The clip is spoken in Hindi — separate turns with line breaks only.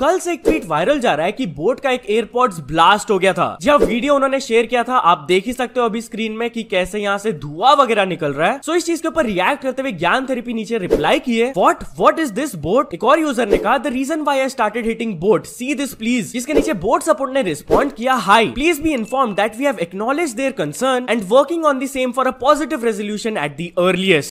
कल से एक ट्वीट वायरल जा रहा है कि बोट का एक एयरपोर्ट्स ब्लास्ट हो गया था जब वीडियो उन्होंने शेयर किया था आप देख ही सकते हो अभी स्क्रीन में कि कैसे यहाँ से धुआं वगैरह निकल रहा है सो so, इस चीज के ऊपर रिएक्ट करते हुए ज्ञान थेरेपी नीचे रिप्लाई किए what what is this bot एक और यूजर ने कहा the reason why I started hitting bot see this please इसके नीचे बोट सपोर्ट ने रिस्पॉन्ड किया hi please be inform that we have acknowledge their concern and working on the same for a positive resolution at the earliest